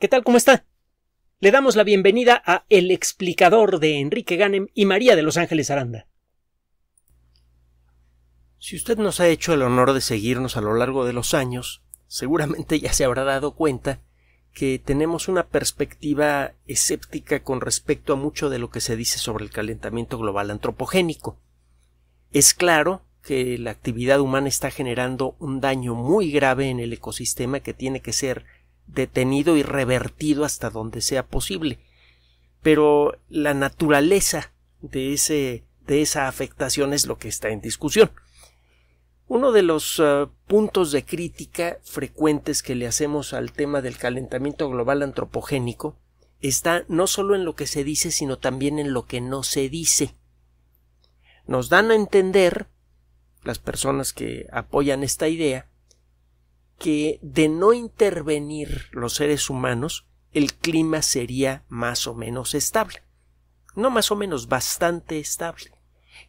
¿Qué tal? ¿Cómo está? Le damos la bienvenida a El explicador de Enrique Ganem y María de Los Ángeles Aranda. Si usted nos ha hecho el honor de seguirnos a lo largo de los años, seguramente ya se habrá dado cuenta que tenemos una perspectiva escéptica con respecto a mucho de lo que se dice sobre el calentamiento global antropogénico. Es claro que la actividad humana está generando un daño muy grave en el ecosistema que tiene que ser detenido y revertido hasta donde sea posible. Pero la naturaleza de, ese, de esa afectación es lo que está en discusión. Uno de los eh, puntos de crítica frecuentes que le hacemos al tema del calentamiento global antropogénico está no solo en lo que se dice, sino también en lo que no se dice. Nos dan a entender las personas que apoyan esta idea que de no intervenir los seres humanos, el clima sería más o menos estable. No más o menos, bastante estable.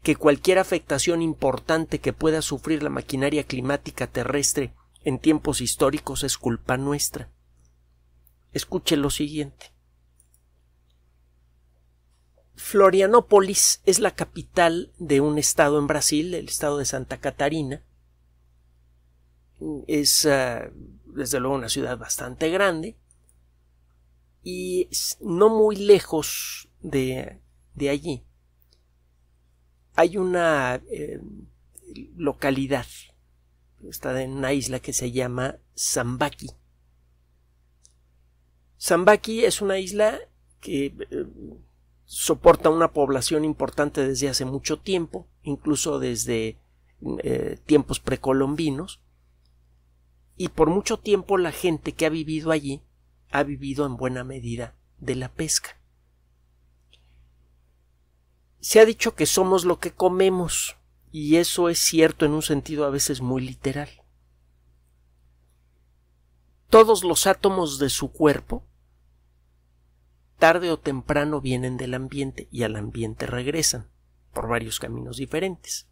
Que cualquier afectación importante que pueda sufrir la maquinaria climática terrestre en tiempos históricos es culpa nuestra. Escuche lo siguiente. Florianópolis es la capital de un estado en Brasil, el estado de Santa Catarina, Mm. Es eh, desde luego una ciudad bastante grande y no muy lejos de, allí hay una eh, localidad, está en una isla que se llama Zambaki. Zambaki es una isla que eh, soporta una población importante desde hace mucho tiempo, incluso desde tiempos precolombinos, y por mucho tiempo la gente que ha vivido allí ha vivido en buena medida de la pesca. Se ha dicho que somos lo que comemos, y eso es cierto en un sentido a veces muy literal. Todos los átomos de su cuerpo, tarde o temprano, vienen del ambiente y al ambiente regresan, por varios caminos diferentes.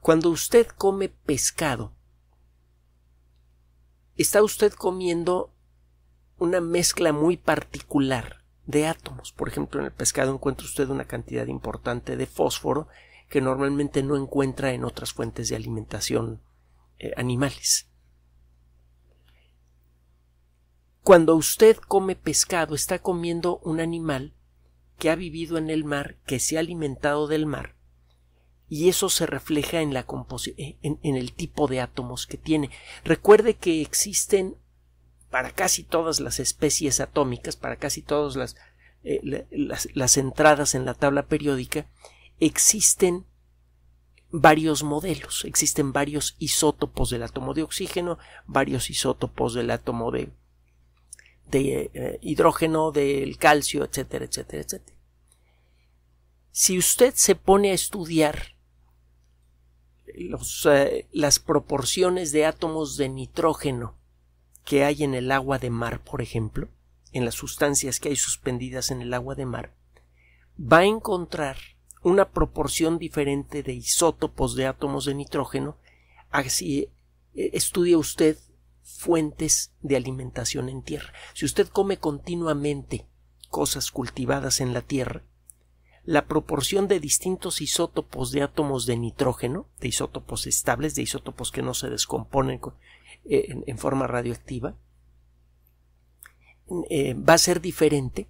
Cuando usted come pescado, está usted comiendo una mezcla muy particular de átomos. Por ejemplo, en el pescado encuentra usted una cantidad importante de fósforo que normalmente no encuentra en otras fuentes de alimentación eh, animales. Cuando usted come pescado, está comiendo un animal que ha vivido en el mar, que se ha alimentado del mar, y eso se refleja en, la eh, en el tipo de átomos que tiene. Recuerde que existen para casi todas las especies atómicas, para casi todas eh, las, las, entradas en la tabla periódica, existen varios modelos, existen varios isótopos del átomo de oxígeno, varios isótopos del átomo de, de eh, hidrógeno, del calcio, etcétera, etcétera, etcétera. Si usted se pone a estudiar eh, las proporciones de átomos de nitrógeno que hay en el agua de mar, por ejemplo, en las sustancias que hay suspendidas en el agua de mar, va a encontrar una proporción diferente de isótopos de átomos de nitrógeno si eh, estudia usted fuentes de alimentación en tierra. Si usted come continuamente cosas cultivadas en la tierra, la proporción de distintos isótopos de átomos de nitrógeno, de isótopos estables, de isótopos que no se descomponen eh, en, forma radioactiva, eh, va a ser diferente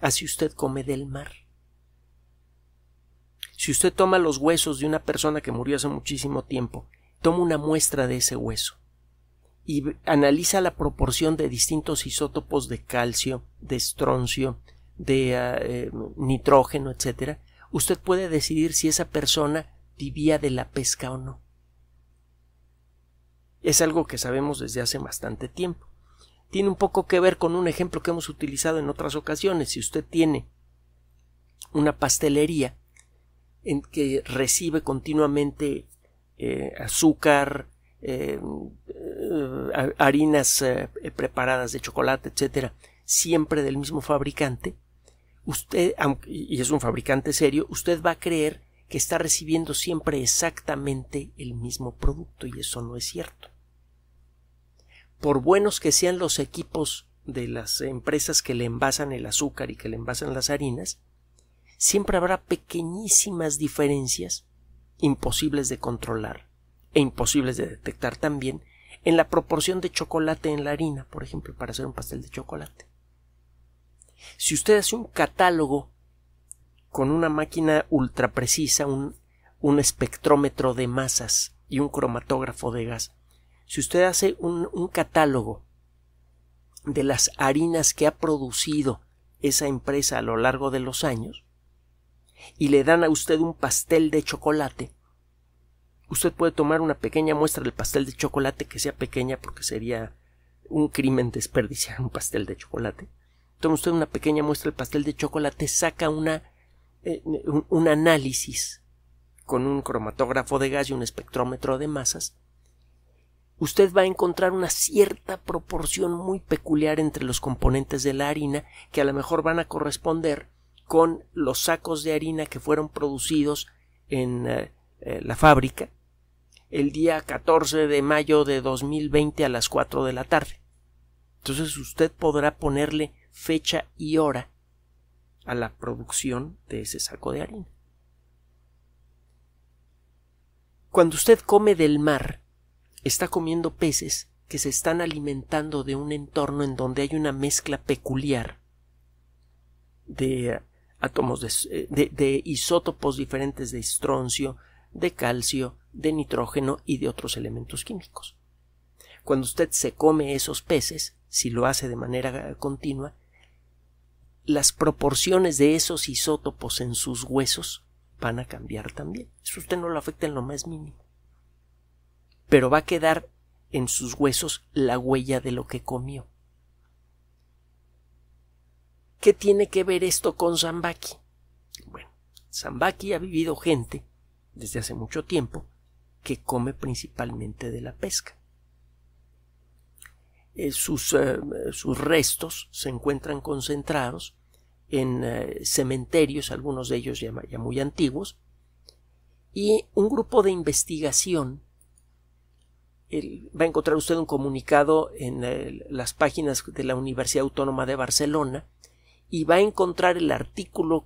a si usted come del mar. Si usted toma los huesos de una persona que murió hace muchísimo tiempo, toma una muestra de ese hueso y analiza la proporción de distintos isótopos de calcio, de estroncio, de ah, eh, nitrógeno, etcétera, usted puede decidir si esa persona vivía de la pesca o no. Es algo que sabemos desde hace bastante tiempo. Tiene un poco que ver con un ejemplo que hemos utilizado en otras ocasiones. Si usted tiene una pastelería en que recibe continuamente eh, azúcar, eh, harinas preparadas de chocolate, etcétera, siempre del mismo fabricante, usted, y es un fabricante serio, usted va a creer que está recibiendo siempre exactamente el mismo producto y eso no es cierto. Por buenos que sean los equipos de las empresas que le envasan el azúcar y que le envasan las harinas, siempre habrá pequeñísimas diferencias imposibles de controlar e imposibles de detectar también en la proporción de chocolate en la harina, por ejemplo, para hacer un pastel de chocolate. Si usted hace un catálogo con una máquina ultra precisa, un, espectrómetro de masas y un cromatógrafo de gas, si usted hace un, un catálogo de las harinas que ha producido esa empresa a lo largo de los años, y le dan a usted un pastel de chocolate, usted puede tomar una pequeña muestra del pastel de chocolate que sea pequeña porque sería un crimen desperdiciar un pastel de chocolate toma usted una pequeña muestra del pastel de chocolate, saca una, eh, un, análisis con un cromatógrafo de gas y un espectrómetro de masas, usted va a encontrar una cierta proporción muy peculiar entre los componentes de la harina que a lo mejor van a corresponder con los sacos de harina que fueron producidos en eh, eh, la fábrica el día 14 de mayo de 2020 a las 4 de la tarde. Entonces usted podrá ponerle fecha y hora a la producción de ese saco de harina. Cuando usted come del mar, está comiendo peces que se están alimentando de un entorno en donde hay una mezcla peculiar de eh, átomos eh, de, isótopos diferentes de estroncio, de calcio, de nitrógeno y de otros elementos químicos. Cuando usted se come esos peces, si lo hace de manera continua, las proporciones de esos isótopos en sus huesos van a cambiar también. Eso usted no lo afecta en lo más mínimo. Pero va a quedar en sus huesos la huella de lo que comió. ¿Qué tiene que ver esto con Zambaki? Bueno, Zambaki ha vivido gente desde hace mucho tiempo que come principalmente de la pesca. Eh, eh, sus restos se encuentran concentrados en eh, cementerios, algunos de ellos ya, muy antiguos, y un grupo de investigación va a encontrar usted un comunicado en eh, las páginas de la Universidad Autónoma de Barcelona y va a encontrar el artículo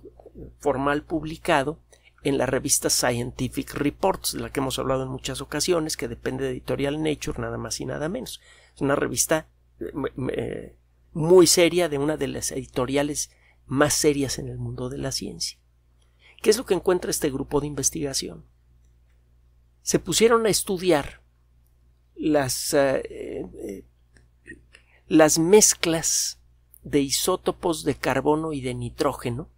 formal publicado en la revista Scientific Reports, de la que hemos hablado en muchas ocasiones, que depende de Editorial Nature, nada más y nada menos. Es una revista eh, muy seria de una de las editoriales más serias en el mundo de la ciencia. ¿Qué es lo que encuentra este grupo de investigación? Se pusieron a estudiar las, eh, eh, las mezclas de isótopos de carbono y de nitrógeno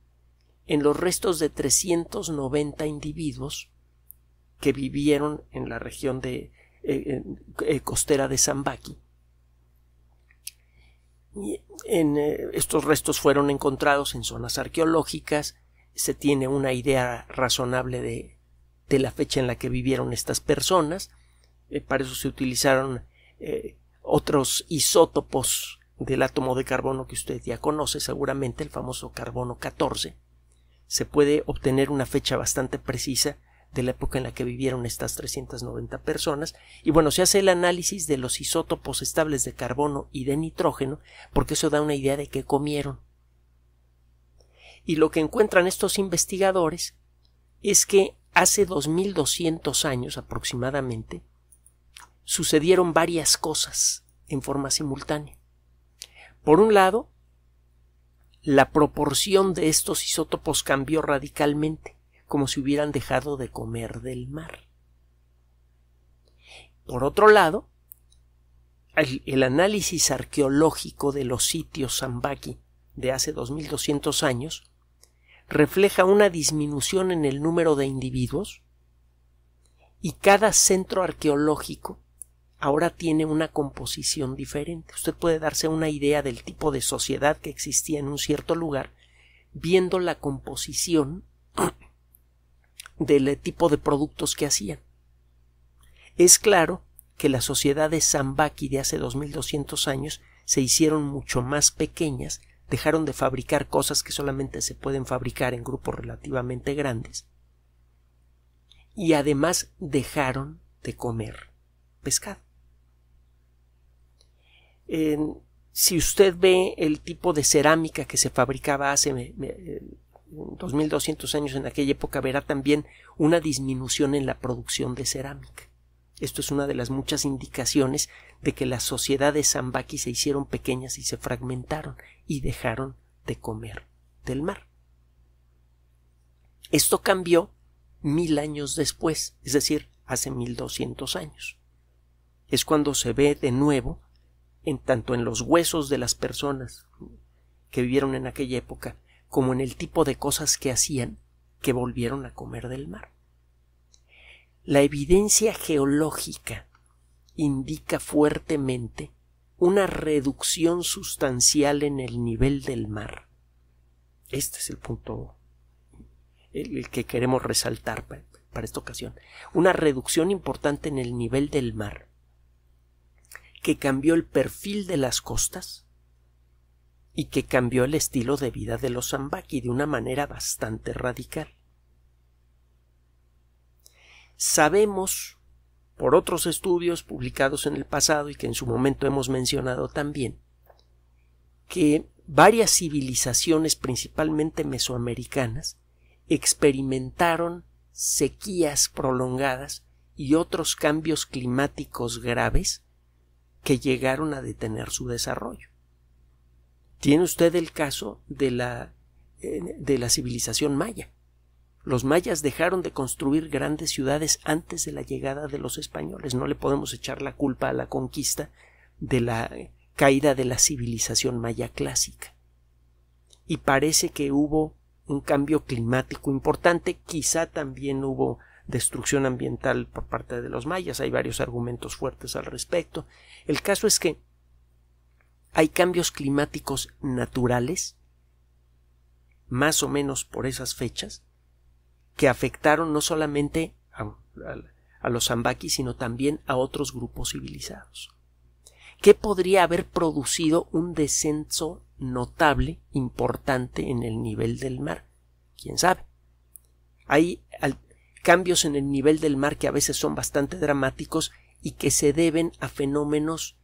en los restos de 390 individuos que vivieron en la región de eh, costera de Zambaqui. Eh, estos restos fueron encontrados en zonas arqueológicas, se tiene una idea razonable de, de la fecha en la que vivieron estas personas, eh, para eso se utilizaron eh, otros isótopos del átomo de carbono que usted ya conoce, seguramente el famoso carbono 14. Se puede obtener una fecha bastante precisa de la época en la que vivieron estas 390 personas. Y bueno, se hace el análisis de los isótopos estables de carbono y de nitrógeno, porque eso da una idea de qué comieron. Y lo que encuentran estos investigadores es que hace 2200 años aproximadamente sucedieron varias cosas en forma simultánea. Por un lado, la proporción de estos isótopos cambió radicalmente como si hubieran dejado de comer del mar. Por otro lado, el, análisis arqueológico de los sitios Zambaki de hace 2200 años refleja una disminución en el número de individuos y cada centro arqueológico ahora tiene una composición diferente. Usted puede darse una idea del tipo de sociedad que existía en un cierto lugar viendo la composición del eh, tipo de productos que hacían. Es claro que las sociedades Zambaki de hace 2200 años se hicieron mucho más pequeñas, dejaron de fabricar cosas que solamente se pueden fabricar en grupos relativamente grandes y además dejaron de comer pescado. si usted ve el tipo de cerámica que se fabricaba hace eh, 2.200 años en aquella época, verá también una disminución en la producción de cerámica. Esto es una de las muchas indicaciones de que las sociedades zambaki se hicieron pequeñas y se fragmentaron y dejaron de comer del mar. Esto cambió mil años después, es decir, hace 1200 años. Es cuando se ve de nuevo, en tanto en los huesos de las personas que vivieron en aquella época, como en el tipo de cosas que hacían que volvieron a comer del mar. La evidencia geológica indica fuertemente una reducción sustancial en el nivel del mar. Este es el punto el, que queremos resaltar para esta ocasión. Una reducción importante en el nivel del mar que cambió el perfil de las costas y que cambió el estilo de vida de los Zambaki de una manera bastante radical. Sabemos, por otros estudios publicados en el pasado y que en su momento hemos mencionado también, que varias civilizaciones, principalmente mesoamericanas, experimentaron sequías prolongadas y otros cambios climáticos graves que llegaron a detener su desarrollo. Tiene usted el caso de la, eh, de la civilización maya. Los mayas dejaron de construir grandes ciudades antes de la llegada de los españoles. No le podemos echar la culpa a la conquista de la caída de la civilización maya clásica. Y parece que hubo un cambio climático importante, quizá también hubo destrucción ambiental por parte de los mayas, hay varios argumentos fuertes al respecto. El caso es que hay cambios climáticos naturales, más o menos por esas fechas, que afectaron no solamente a, los zambaquis, sino también a otros grupos civilizados. ¿Qué podría haber producido un descenso notable, importante en el nivel del mar? ¿Quién sabe? Hay cambios en el nivel del mar que a veces son bastante dramáticos y que se deben a fenómenos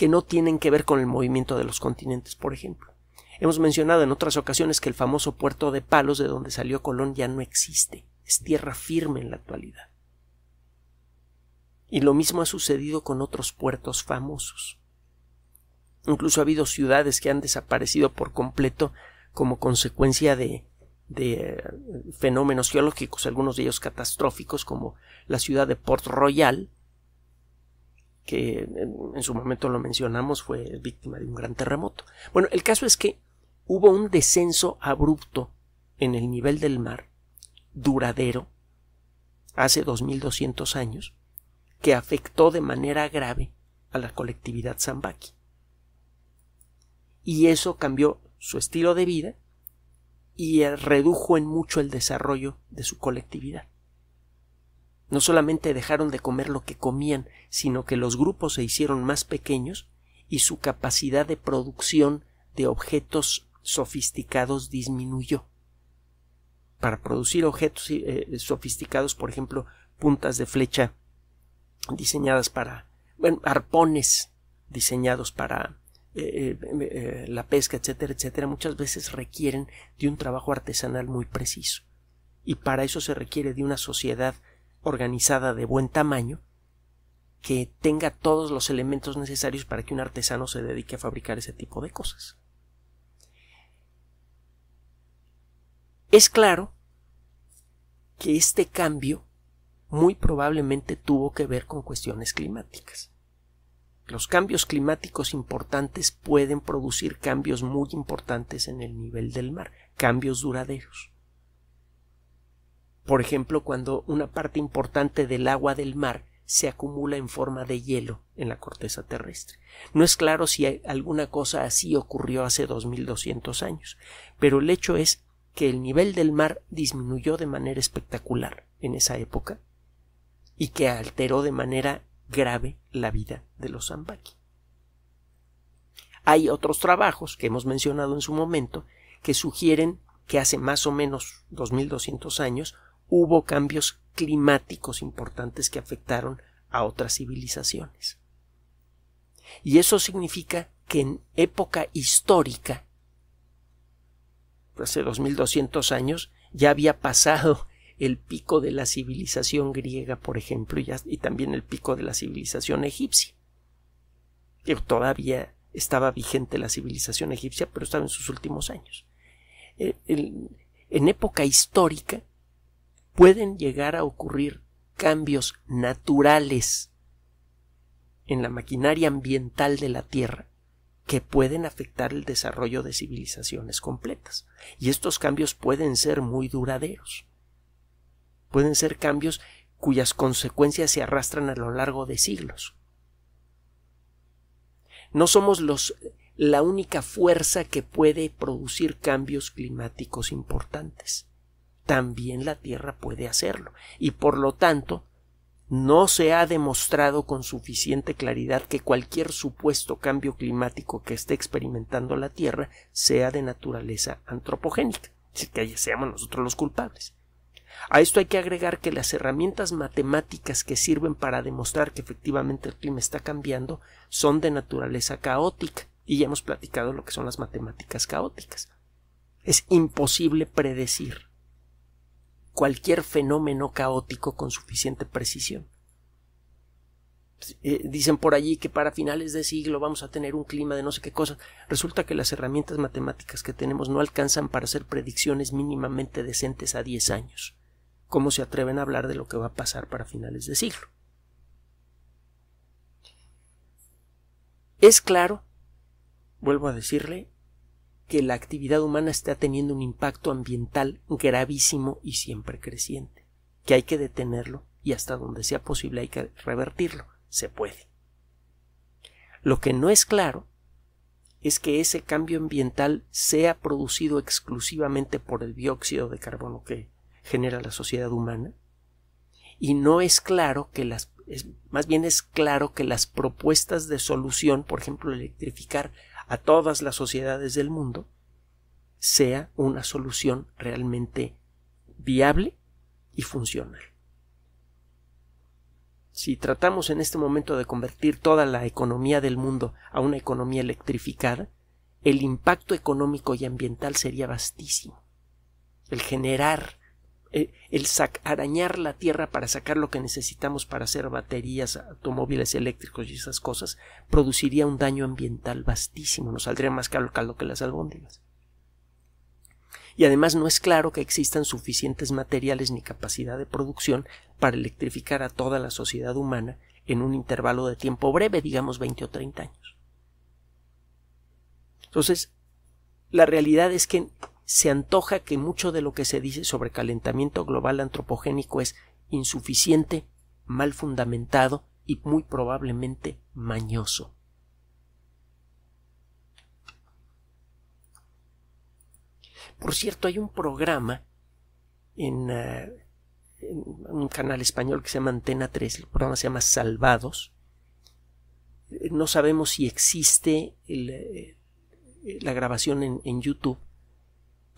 que no tienen que ver con el movimiento de los continentes, por ejemplo. Hemos mencionado en otras ocasiones que el famoso puerto de Palos de donde salió Colón ya no existe, es tierra firme en la actualidad. Y lo mismo ha sucedido con otros puertos famosos. Incluso ha habido ciudades que han desaparecido por completo como consecuencia de, de eh, fenómenos geológicos, algunos de ellos catastróficos, como la ciudad de Port Royal, que en, su momento lo mencionamos, fue víctima de un gran terremoto. Bueno, el caso es que hubo un descenso abrupto en el nivel del mar, duradero, hace 2200 años, que afectó de manera grave a la colectividad Zambaki. Y eso cambió su estilo de vida y redujo en mucho el desarrollo de su colectividad. No solamente dejaron de comer lo que comían, sino que los grupos se hicieron más pequeños y su capacidad de producción de objetos sofisticados disminuyó. Para producir objetos eh, sofisticados, por ejemplo, puntas de flecha diseñadas para, bueno, arpones diseñados para eh, eh, la pesca, etcétera, etcétera, muchas veces requieren de un trabajo artesanal muy preciso. Y para eso se requiere de una sociedad organizada de buen tamaño que tenga todos los elementos necesarios para que un artesano se dedique a fabricar ese tipo de cosas. Es claro que este cambio muy probablemente tuvo que ver con cuestiones climáticas. Los cambios climáticos importantes pueden producir cambios muy importantes en el nivel del mar, cambios duraderos por ejemplo cuando una parte importante del agua del mar se acumula en forma de hielo en la corteza terrestre. No es claro si alguna cosa así ocurrió hace 2200 años, pero el hecho es que el nivel del mar disminuyó de manera espectacular en esa época y que alteró de manera grave la vida de los Zambaqui. Hay otros trabajos que hemos mencionado en su momento que sugieren que hace más o menos 2200 años hubo cambios climáticos importantes que afectaron a otras civilizaciones. Y eso significa que en época histórica, pues hace 2200 años, ya había pasado el pico de la civilización griega, por ejemplo, y, también el pico de la civilización egipcia. todavía estaba vigente la civilización egipcia, pero estaba en sus últimos años. Eh, en época histórica, pueden llegar a ocurrir cambios naturales en la maquinaria ambiental de la Tierra que pueden afectar el desarrollo de civilizaciones completas. Y estos cambios pueden ser muy duraderos. Pueden ser cambios cuyas consecuencias se arrastran a lo largo de siglos. No somos los, la única fuerza que puede producir cambios climáticos importantes también la Tierra puede hacerlo. Y por lo tanto, no se ha demostrado con suficiente claridad que cualquier supuesto cambio climático que esté experimentando la Tierra sea de naturaleza antropogénica, es decir, que seamos nosotros los culpables. A esto hay que agregar que las herramientas matemáticas que sirven para demostrar que efectivamente el clima está cambiando son de naturaleza caótica, y ya hemos platicado lo que son las matemáticas caóticas. Es imposible predecir cualquier fenómeno caótico con suficiente precisión. Eh, dicen por allí que para finales de siglo vamos a tener un clima de no sé qué cosa. Resulta que las herramientas matemáticas que tenemos no alcanzan para hacer predicciones mínimamente decentes a 10 años. ¿Cómo se atreven a hablar de lo que va a pasar para finales de siglo? Es claro, vuelvo a decirle, que la actividad humana está teniendo un impacto ambiental gravísimo y siempre creciente, que hay que detenerlo y hasta donde sea posible hay que revertirlo. Se puede. Lo que no es claro es que ese cambio ambiental sea producido exclusivamente por el dióxido de carbono que genera la sociedad humana y no es claro que las más bien es claro que las propuestas de solución, por ejemplo electrificar a todas las sociedades del mundo sea una solución realmente viable y funcional. Si tratamos en este momento de convertir toda la economía del mundo a una economía electrificada, el impacto económico y ambiental sería vastísimo. El generar eh, el arañar la tierra para sacar lo que necesitamos para hacer baterías, automóviles eléctricos y esas cosas, produciría un daño ambiental vastísimo, nos saldría más caro el caldo que las albóndigas. Y además no es claro que existan suficientes materiales ni capacidad de producción para electrificar a toda la sociedad humana en un intervalo de tiempo breve, digamos 20 o 30 años. Entonces, la realidad es que se antoja que mucho de lo que se dice sobre calentamiento global antropogénico es insuficiente, mal fundamentado y muy probablemente mañoso. Por cierto, hay un programa en, eh, un canal español que se llama Antena 3, el programa se llama Salvados. No sabemos si existe eh, la grabación en YouTube,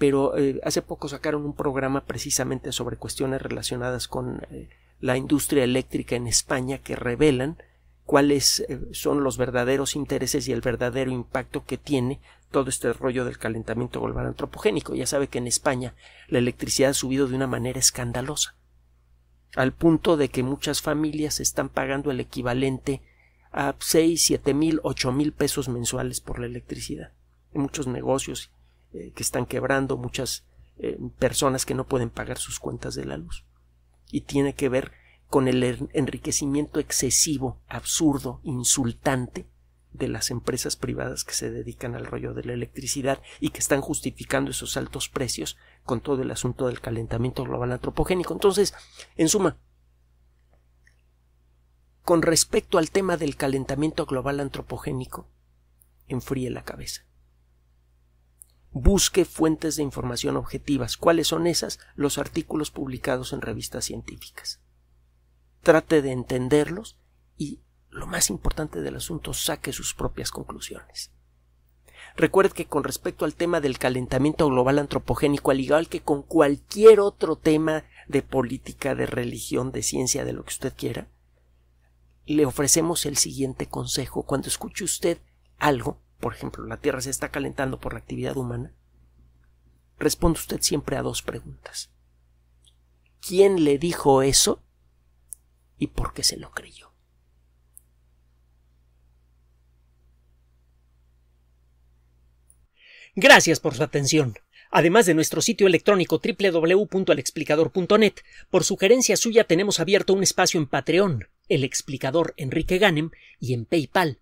pero eh, hace poco sacaron un programa precisamente sobre cuestiones relacionadas con eh, la industria eléctrica en España que revelan cuáles eh, son los verdaderos intereses y el verdadero impacto que tiene todo este rollo del calentamiento global antropogénico. Ya sabe que en España la electricidad ha subido de una manera escandalosa, al punto de que muchas familias están pagando el equivalente a seis, siete mil, ocho mil pesos mensuales por la electricidad. En muchos negocios eh, que están quebrando, muchas eh, personas que no pueden pagar sus cuentas de la luz. Y tiene que ver con el enriquecimiento excesivo, absurdo, insultante de las empresas privadas que se dedican al rollo de la electricidad y que están justificando esos altos precios con todo el asunto del calentamiento global antropogénico. Entonces, en suma, con respecto al tema del calentamiento global antropogénico, enfríe la cabeza busque fuentes de información objetivas. ¿Cuáles son esas? Los artículos publicados en revistas científicas. Trate de entenderlos y, lo más importante del asunto, saque sus propias conclusiones. Recuerde que con respecto al tema del calentamiento global antropogénico, al igual que con cualquier otro tema de política, de religión, de ciencia, de lo que usted quiera, le ofrecemos el siguiente consejo. Cuando escuche usted algo, por ejemplo, la Tierra se está calentando por la actividad humana, responde usted siempre a dos preguntas. ¿Quién le dijo eso? ¿Y por qué se lo creyó? Gracias por su atención. Además de nuestro sitio electrónico www.alexplicador.net, por sugerencia suya tenemos abierto un espacio en Patreon, el explicador Enrique Ganem, y en PayPal,